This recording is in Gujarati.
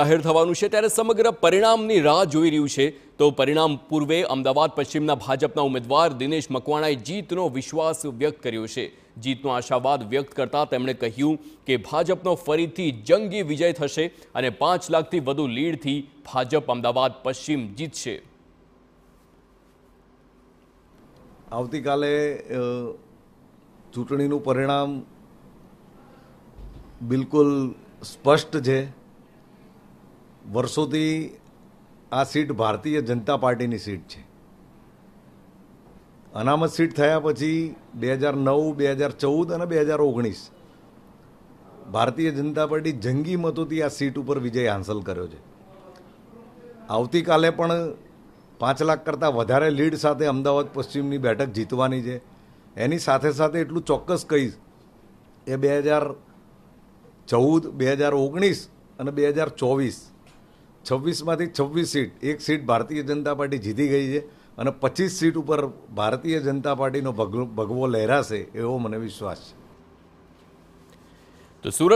જાહેર થવાનું છે ત્યારે સમગ્ર પરિણામની રાહ જોઈ રહ્યું છે તો પરિણામ પૂર્વે અમદાવાદ પશ્ચિમના ભાજપના ઉમેદવાર દિનેશ મકવાણાએ જીતનો વિશ્વાસ વ્યક્ત કર્યો છે જીતનો આશાવાદ વ્યક્ત કરતા તેમણે કહ્યું કે ભાજપનો ફરીથી જંગી વિજય થશે અને પાંચ લાખથી વધુ લીડથી ભાજપ અમદાવાદ પશ્ચિમ જીતશે આવતીકાલે ચૂંટણીનું પરિણામ બિલકુલ સ્પષ્ટ છે વર્ષોથી આ સીટ ભારતીય જનતા પાર્ટીની સીટ છે અનામત સીટ થયા પછી બે હજાર નવ બે હજાર ચૌદ અને બે હજાર ઓગણીસ ભારતીય જનતા પાર્ટી જંગી મતોથી આ સીટ ઉપર વિજય હાંસલ કર્યો છે આવતીકાલે પણ પાંચ લાખ કરતાં વધારે લીડ સાથે અમદાવાદ પશ્ચિમની બેઠક જીતવાની છે એની સાથે સાથે એટલું ચોક્કસ કહીશ એ બે હજાર ચૌદ બે હજાર ઓગણીસ અને બે હજાર ચોવીસ છવ્વીસમાંથી છવ્વીસ સીટ એક સીટ ભારતીય જનતા પાર્ટી જીતી ગઈ છે અને પચીસ સીટ ઉપર ભારતીય જનતા પાર્ટીનો ભગવો લહેરાશે એવો મને વિશ્વાસ છે તો સુરત